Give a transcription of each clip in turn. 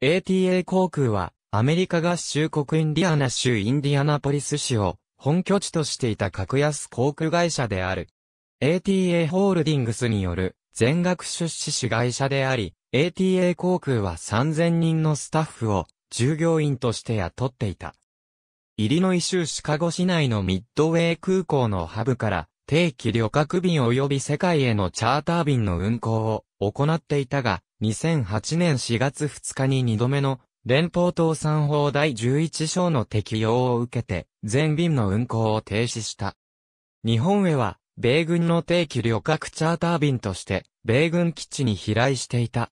ATA 航空は、アメリカ合衆国インディアナ州インディアナポリス市を本拠地としていた格安航空会社である。ATA ホールディングスによる全額出資主会社であり、ATA 航空は3000人のスタッフを従業員として雇っていた。イリノイ州シカゴ市内のミッドウェイ空港のハブから定期旅客便及び世界へのチャーター便の運航を行っていたが、2008年4月2日に2度目の連邦倒産法第11章の適用を受けて、全便の運航を停止した。日本へは、米軍の定期旅客チャーター便として、米軍基地に飛来していた。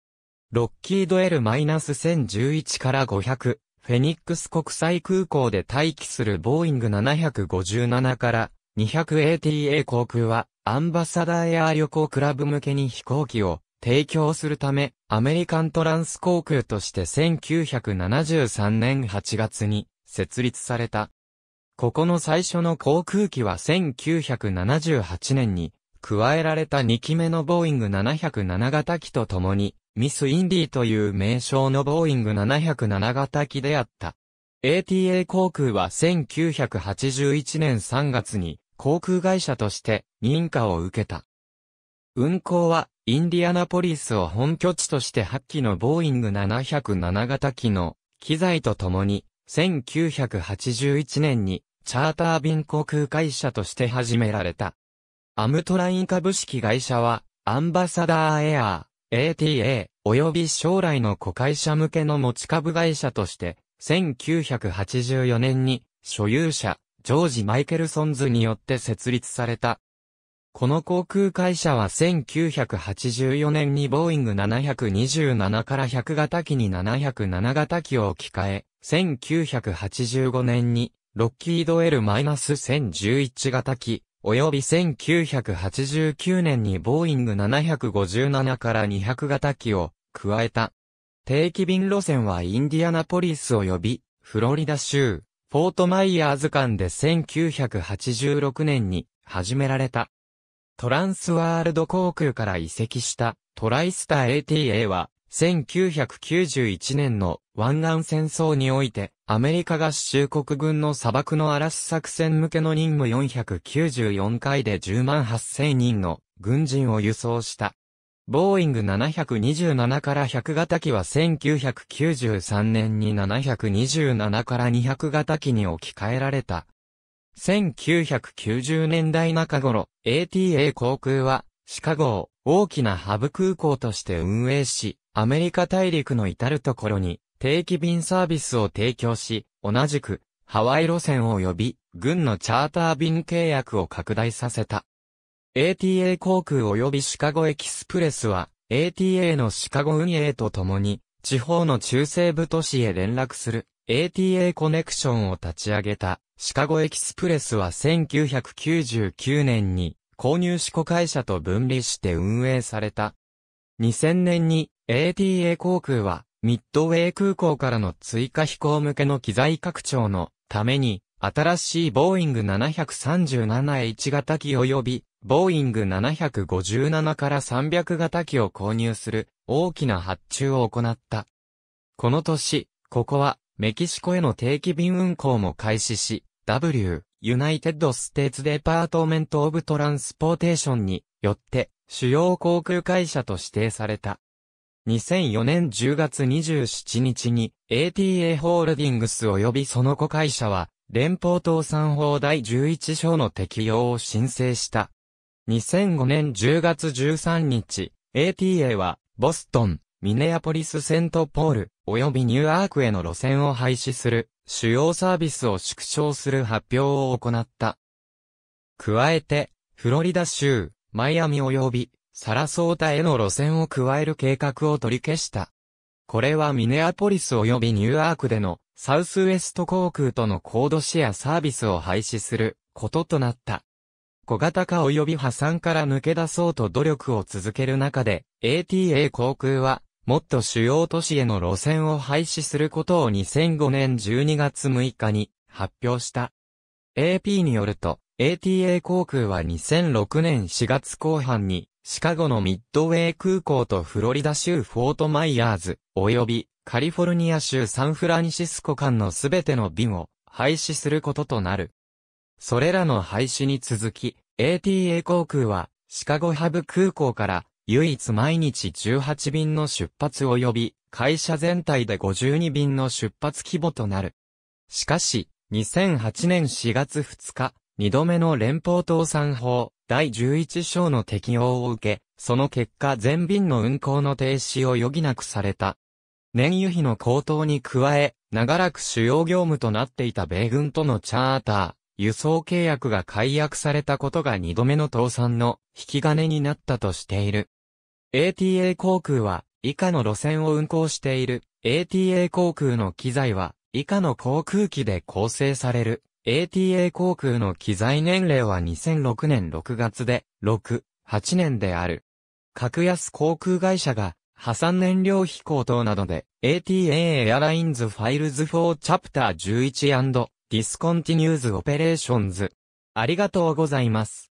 ロッキード L-1011 から500、フェニックス国際空港で待機するボーイング757から 200ATA 航空は、アンバサダーエア旅行クラブ向けに飛行機を提供するため、アメリカントランス航空として1973年8月に設立された。ここの最初の航空機は1978年に加えられた2機目のボーイング707型機と共に、ミス・インディという名称のボーイング707型機であった。ATA 航空は1981年3月に航空会社として認可を受けた。運航はインディアナポリスを本拠地として8機のボーイング707型機の機材とともに、1981年にチャーター便航空会社として始められた。アムトライン株式会社は、アンバサダーエアー、ATA、及び将来の子会社向けの持ち株会社として、1984年に所有者、ジョージ・マイケルソンズによって設立されたこの航空会社は1984年にボーイング727から100型機に707型機を置き換え、1985年にロッキード L-1011 型機、及び1989年にボーイング757から200型機を加えた。定期便路線はインディアナポリス及びフロリダ州、フォートマイヤーズ間で1986年に始められた。トランスワールド航空から移籍したトライスター ATA は1991年の湾岸戦争においてアメリカ合衆国軍の砂漠の嵐作戦向けの任務494回で10万8000人の軍人を輸送した。ボーイング727から100型機は1993年に727から200型機に置き換えられた1990年代中頃、ATA 航空は、シカゴを大きなハブ空港として運営し、アメリカ大陸の至るところに定期便サービスを提供し、同じくハワイ路線及び軍のチャーター便契約を拡大させた。ATA 航空及びシカゴエキスプレスは ATA のシカゴ運営とともに地方の中西部都市へ連絡する ATA コネクションを立ち上げたシカゴエキスプレスは1999年に購入試行会社と分離して運営された。2000年に ATA 航空はミッドウェー空港からの追加飛行向けの機材拡張のために新しいボーイング 737H 型機及びボーイング757から300型機を購入する大きな発注を行った。この年、ここはメキシコへの定期便運行も開始し、W、ユナイテッド・ステーツ・デパートメント・オブ・トランスポーテーションによって主要航空会社と指定された。2004年10月27日に ATA ホールディングス及びその子会社は連邦倒産法第11章の適用を申請した。2005年10月13日、ATA はボストン、ミネアポリス・セント・ポール、及びニューアークへの路線を廃止する、主要サービスを縮小する発表を行った。加えて、フロリダ州、マイアミ及び、サラソータへの路線を加える計画を取り消した。これはミネアポリス及びニューアークでのサウスウエスト航空とのコードシェアサービスを廃止することとなった。小型化及び破産から抜け出そうと努力を続ける中で、ATA 航空はもっと主要都市への路線を廃止することを2005年12月6日に発表した。AP によると、ATA 航空は2006年4月後半に、シカゴのミッドウェー空港とフロリダ州フォートマイヤーズ、及びカリフォルニア州サンフランシスコ間のすべての便を廃止することとなる。それらの廃止に続き、ATA 航空は、シカゴハブ空港から唯一毎日18便の出発及び、会社全体で52便の出発規模となる。しかし、2008年4月2日、2度目の連邦倒産法第11章の適用を受け、その結果全便の運航の停止を余儀なくされた。燃油費の高騰に加え、長らく主要業務となっていた米軍とのチャーター、輸送契約が解約されたことが2度目の倒産の引き金になったとしている。ATA 航空は、以下の路線を運航している ATA 航空の機材は、以下の航空機で構成される ATA 航空の機材年齢は2006年6月で、6、8年である。格安航空会社が、破産燃料費高等などで、ATA エアラインズファイルズ h チャプター 11& ディスコンティニューズオペレーションズ。ありがとうございます。